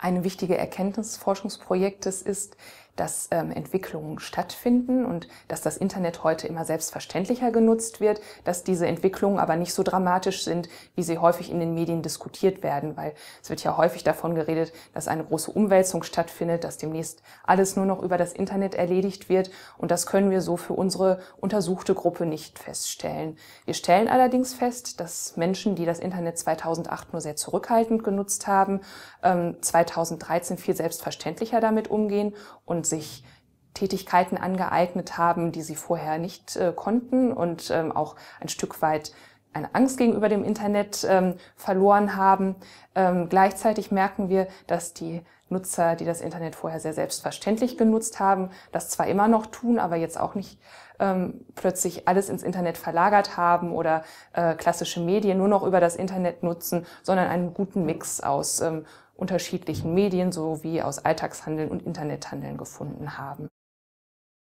Eine wichtige Erkenntnis des Forschungsprojektes ist, dass ähm, Entwicklungen stattfinden und dass das Internet heute immer selbstverständlicher genutzt wird, dass diese Entwicklungen aber nicht so dramatisch sind, wie sie häufig in den Medien diskutiert werden, weil es wird ja häufig davon geredet, dass eine große Umwälzung stattfindet, dass demnächst alles nur noch über das Internet erledigt wird und das können wir so für unsere untersuchte Gruppe nicht feststellen. Wir stellen allerdings fest, dass Menschen, die das Internet 2008 nur sehr zurückhaltend genutzt haben, ähm, 2013 viel selbstverständlicher damit umgehen und sich Tätigkeiten angeeignet haben, die sie vorher nicht äh, konnten und ähm, auch ein Stück weit eine Angst gegenüber dem Internet ähm, verloren haben. Ähm, gleichzeitig merken wir, dass die Nutzer, die das Internet vorher sehr selbstverständlich genutzt haben, das zwar immer noch tun, aber jetzt auch nicht ähm, plötzlich alles ins Internet verlagert haben oder äh, klassische Medien nur noch über das Internet nutzen, sondern einen guten Mix aus ähm, unterschiedlichen Medien sowie aus Alltagshandeln und Internethandeln gefunden haben.